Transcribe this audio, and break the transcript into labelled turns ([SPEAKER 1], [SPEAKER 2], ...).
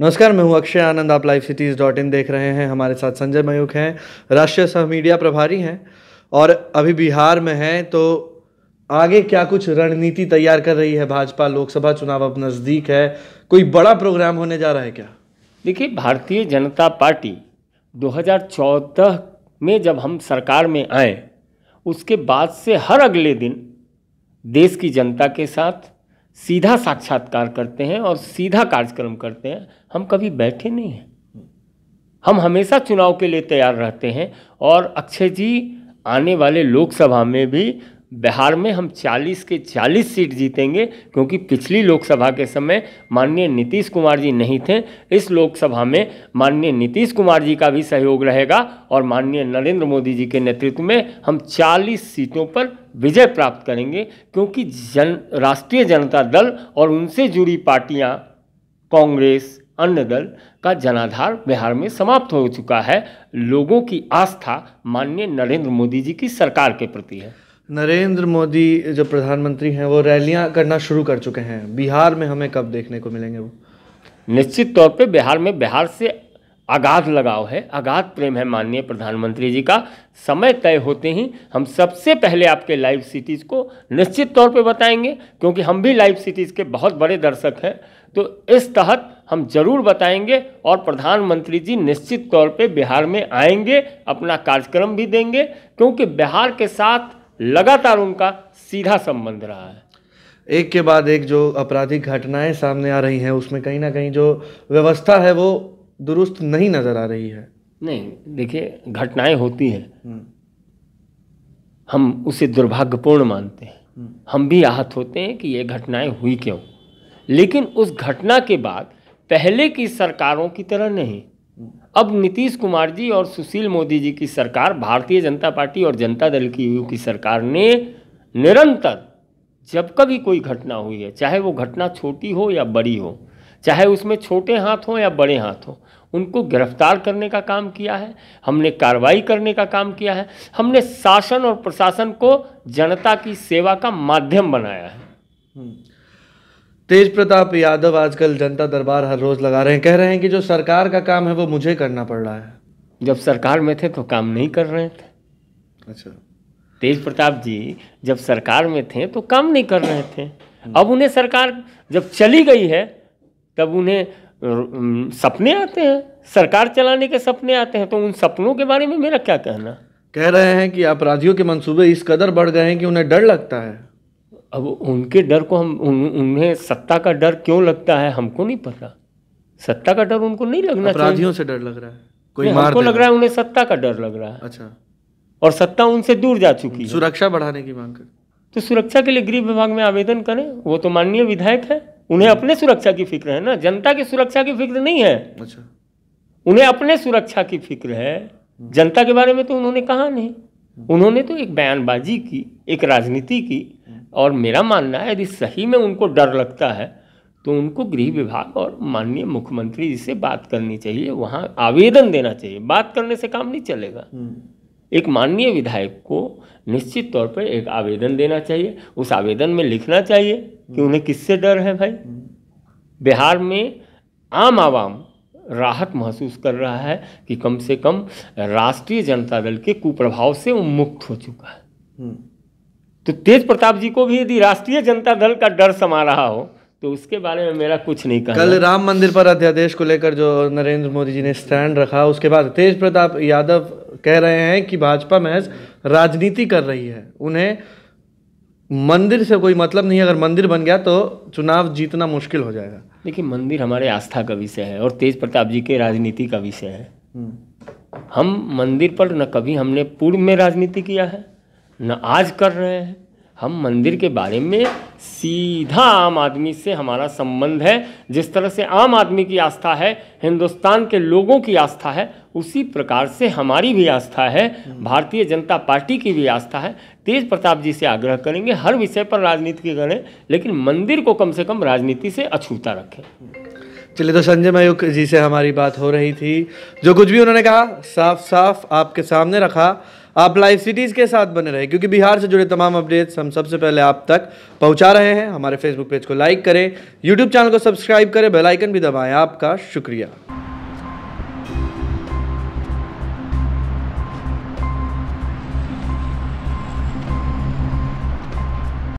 [SPEAKER 1] नमस्कार मैं हूं अक्षय आनंद आप लाइव सिटीज़ डॉट इन देख रहे हैं हमारे साथ संजय मयूख हैं राष्ट्रीय सह मीडिया प्रभारी हैं और अभी बिहार में हैं तो आगे क्या कुछ रणनीति तैयार कर रही है भाजपा लोकसभा चुनाव अब नज़दीक है कोई बड़ा प्रोग्राम होने
[SPEAKER 2] जा रहा है क्या देखिए भारतीय जनता पार्टी 2014 में जब हम सरकार में आए उसके बाद से हर अगले दिन देश की जनता के साथ सीधा साक्षात्कार करते हैं और सीधा कार्यक्रम करते हैं हम कभी बैठे नहीं हैं हम हमेशा चुनाव के लिए तैयार रहते हैं और अक्षय जी आने वाले लोकसभा में भी बिहार में हम 40 के 40 सीट जीतेंगे क्योंकि पिछली लोकसभा के समय माननीय नीतीश कुमार जी नहीं थे इस लोकसभा में माननीय नीतीश कुमार जी का भी सहयोग रहेगा और माननीय नरेंद्र मोदी जी के नेतृत्व में हम 40 सीटों पर विजय प्राप्त करेंगे क्योंकि जन राष्ट्रीय जनता दल और उनसे जुड़ी पार्टियां कांग्रेस अन्य दल का जनाधार बिहार में समाप्त हो चुका है लोगों की आस्था माननीय नरेंद्र मोदी जी की सरकार के प्रति है
[SPEAKER 1] नरेंद्र मोदी जो प्रधानमंत्री
[SPEAKER 2] हैं वो रैलियां करना शुरू कर चुके हैं बिहार में हमें कब देखने को मिलेंगे वो निश्चित तौर पे बिहार में बिहार से आगाध लगाव है आगाध प्रेम है माननीय प्रधानमंत्री जी का समय तय होते ही हम सबसे पहले आपके लाइव सिटीज़ को निश्चित तौर पे बताएंगे क्योंकि हम भी लाइव सिटीज़ के बहुत बड़े दर्शक हैं तो इस तहत हम जरूर बताएंगे और प्रधानमंत्री जी निश्चित तौर पे बिहार में आएंगे अपना कार्यक्रम भी देंगे क्योंकि बिहार के साथ लगातार उनका सीधा संबंध रहा है एक के बाद एक जो आपराधिक घटनाएं सामने आ रही हैं उसमें कहीं ना कहीं जो व्यवस्था है वो दुरुस्त नहीं नज़र आ रही है नहीं देखिए घटनाएं होती हैं हम्म। हम उसे दुर्भाग्यपूर्ण मानते हैं हम्म। हम भी आहत होते हैं कि ये घटनाएं हुई क्यों लेकिन उस घटना के बाद पहले की सरकारों की तरह नहीं अब नीतीश कुमार जी और सुशील मोदी जी की सरकार भारतीय जनता पार्टी और जनता दल की यू की सरकार ने निरंतर जब कभी कोई घटना हुई है चाहे वो घटना छोटी हो या बड़ी हो चाहे उसमें छोटे हाथ हों या बड़े हाथ हों उनको गिरफ्तार करने का काम किया है हमने कार्रवाई करने का काम किया है हमने शासन और प्रशासन को जनता की सेवा का माध्यम बनाया है हम्म।
[SPEAKER 1] तेज प्रताप यादव आजकल जनता दरबार हर रोज लगा
[SPEAKER 2] रहे हैं कह रहे हैं कि जो सरकार का काम है वो मुझे करना पड़ रहा है जब सरकार में थे तो काम नहीं कर रहे थे अच्छा तेज प्रताप जी जब सरकार में थे तो काम नहीं कर रहे थे अब उन्हें सरकार जब चली गई है तब उन्हें सपने आते हैं सरकार चलाने के सपने आते हैं तो उन सपनों के बारे में मेरा क्या कहना कह रहे हैं कि अपराधियों के मंसूबे इस कदर बढ़ गए हैं कि उन्हें डर लगता है अब उनके डर को हम उन, उन्हें सत्ता का डर क्यों लगता है हमको नहीं पता सत्ता का डर उनको नहीं लगना चाहिए से डर लग रहा है
[SPEAKER 1] कोई मार हमको लग रहा
[SPEAKER 2] है उन्हें सत्ता का डर लग रहा है अच्छा और सत्ता उनसे दूर जा चुकी है सुरक्षा बढ़ाने की मांग कर तो सुरक्षा के लिए गृह विभाग में आवेदन करें वो तो माननीय विधायक है उन्हें हम्म। अपने सुरक्षा की फिक्र है ना जनता की सुरक्षा की फिक्र नहीं है अच्छा उन्हें अपने सुरक्षा की फिक्र है हम्म। जनता के बारे में तो उन्होंने कहा नहीं हम्म। उन्होंने तो एक बयानबाजी की एक राजनीति की और मेरा मानना है यदि सही में उनको डर लगता है तो उनको गृह विभाग और माननीय मुख्यमंत्री जी से बात करनी चाहिए वहाँ आवेदन देना चाहिए बात करने से काम नहीं चलेगा हम्म। एक माननीय विधायक को निश्चित तौर पर एक आवेदन देना चाहिए उस आवेदन में लिखना चाहिए कि हम्म। उन्हें किससे डर है भाई हम्म। बिहार में आम आवाम राहत महसूस कर रहा है कि कम से कम राष्ट्रीय जनता दल के कुप्रभाव से वो मुक्त हो चुका है तो तेज प्रताप जी को भी यदि राष्ट्रीय जनता दल का डर समा रहा हो तो उसके बारे में मेरा कुछ नहीं कहा कल राम
[SPEAKER 1] मंदिर पर अध्यादेश को लेकर जो नरेंद्र मोदी जी ने स्टैंड रखा उसके बाद तेज प्रताप यादव कह रहे हैं कि भाजपा महज राजनीति कर रही है उन्हें मंदिर से कोई
[SPEAKER 2] मतलब नहीं अगर मंदिर बन गया तो चुनाव जीतना मुश्किल हो जाएगा देखिए मंदिर हमारे आस्था का विषय है और तेज प्रताप जी के राजनीति का विषय है हम्म। हम मंदिर पर न कभी हमने पूर्व में राजनीति किया है न आज कर रहे हैं हम मंदिर के बारे में सीधा आम आदमी से हमारा संबंध है जिस तरह से आम आदमी की आस्था है हिंदुस्तान के लोगों की आस्था है उसी प्रकार से हमारी भी आस्था है भारतीय जनता पार्टी की भी आस्था है तेज प्रताप जी से आग्रह करेंगे हर विषय पर राजनीति करें लेकिन मंदिर को कम से कम राजनीति से अछूता रखें
[SPEAKER 1] चलिए तो संजय मयूख जी से हमारी बात हो रही थी जो कुछ भी उन्होंने कहा साफ साफ आपके सामने रखा आप लाइव सिटीज़ के साथ बने रहे क्योंकि बिहार से जुड़े तमाम अपडेट्स हम सबसे पहले आप तक पहुंचा रहे हैं हमारे फेसबुक पेज को लाइक करें यूट्यूब चैनल को सब्सक्राइब करें बेलाइकन भी दबाएँ आपका शुक्रिया